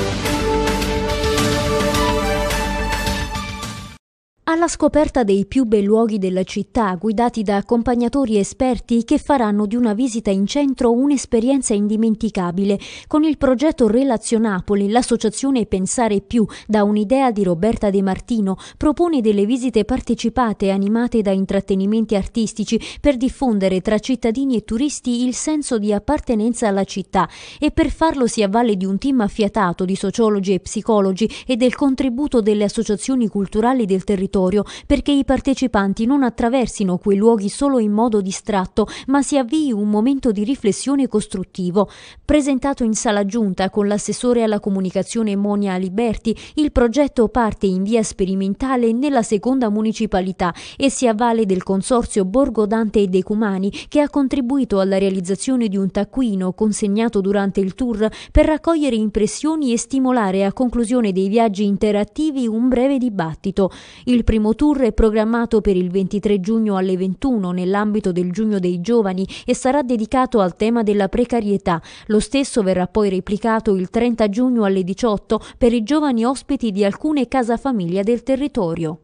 Thank you. alla scoperta dei più bei luoghi della città, guidati da accompagnatori esperti che faranno di una visita in centro un'esperienza indimenticabile, con il progetto Relazionapoli, l'associazione Pensare Più, da un'idea di Roberta De Martino, propone delle visite partecipate animate da intrattenimenti artistici per diffondere tra cittadini e turisti il senso di appartenenza alla città e per farlo si avvale di un team affiatato di sociologi e psicologi e del contributo delle associazioni culturali del territorio obbligatorio perché i partecipanti non attraversino quei luoghi solo in modo distratto, ma si avvii un momento di riflessione costruttivo. Presentato in sala giunta con l'assessore alla comunicazione Monia Liberti, il progetto parte in via sperimentale nella seconda municipalità e si avvale del consorzio Borgo Dante e Decumani che ha contribuito alla realizzazione di un taccuino consegnato durante il tour per raccogliere impressioni e stimolare a conclusione dei viaggi interattivi un breve dibattito. Il primo tour è programmato per il 23 giugno alle 21 nell'ambito del Giugno dei Giovani e sarà dedicato al tema della precarietà. Lo stesso verrà poi replicato il 30 giugno alle 18 per i giovani ospiti di alcune casa famiglia del territorio.